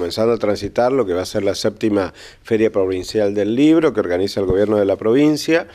comenzando a transitar lo que va a ser la séptima Feria Provincial del Libro que organiza el gobierno de la provincia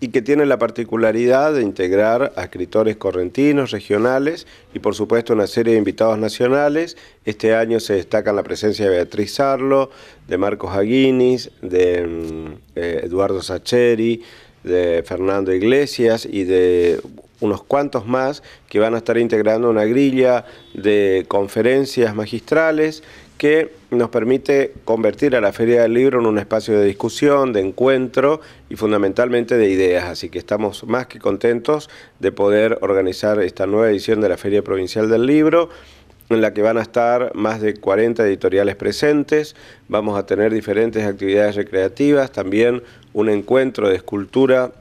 y que tiene la particularidad de integrar a escritores correntinos, regionales y por supuesto una serie de invitados nacionales. Este año se destaca la presencia de Beatriz Sarlo, de Marcos Aguinis, de mm, eh, Eduardo Sacheri, de Fernando Iglesias y de unos cuantos más que van a estar integrando una grilla de conferencias magistrales que nos permite convertir a la Feria del Libro en un espacio de discusión, de encuentro y fundamentalmente de ideas. Así que estamos más que contentos de poder organizar esta nueva edición de la Feria Provincial del Libro en la que van a estar más de 40 editoriales presentes, vamos a tener diferentes actividades recreativas, también un encuentro de escultura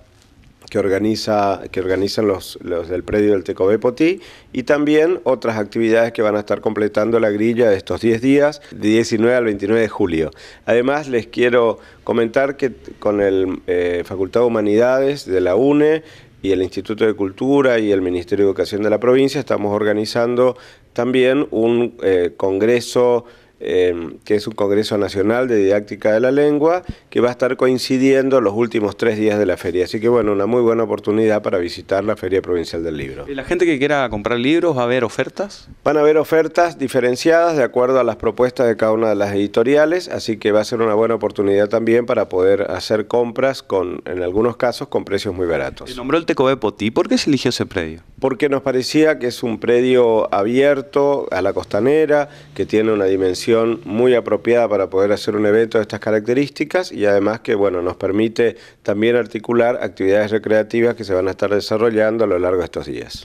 que, organiza, que organizan los, los del predio del Tecobé Potí y también otras actividades que van a estar completando la grilla de estos 10 días, de 19 al 29 de julio. Además, les quiero comentar que con el eh, Facultad de Humanidades de la UNE y el Instituto de Cultura y el Ministerio de Educación de la provincia estamos organizando también un eh, congreso Em, que es un Congreso Nacional de Didáctica de la Lengua, que va a estar coincidiendo los últimos tres días de la feria. Así que bueno, una muy buena oportunidad para visitar la Feria Provincial del Libro. ¿Y la gente que quiera comprar libros va a haber ofertas? Van a haber ofertas diferenciadas de acuerdo a las propuestas de cada una de las editoriales, así que va a ser una buena oportunidad también para poder hacer compras con, en algunos casos, con precios muy baratos. Se nombró el Tecobé Potí, ¿por qué se eligió ese predio? Porque nos parecía que es un predio abierto a la costanera, que tiene una dimensión muy apropiada para poder hacer un evento de estas características y además que bueno, nos permite también articular actividades recreativas que se van a estar desarrollando a lo largo de estos días.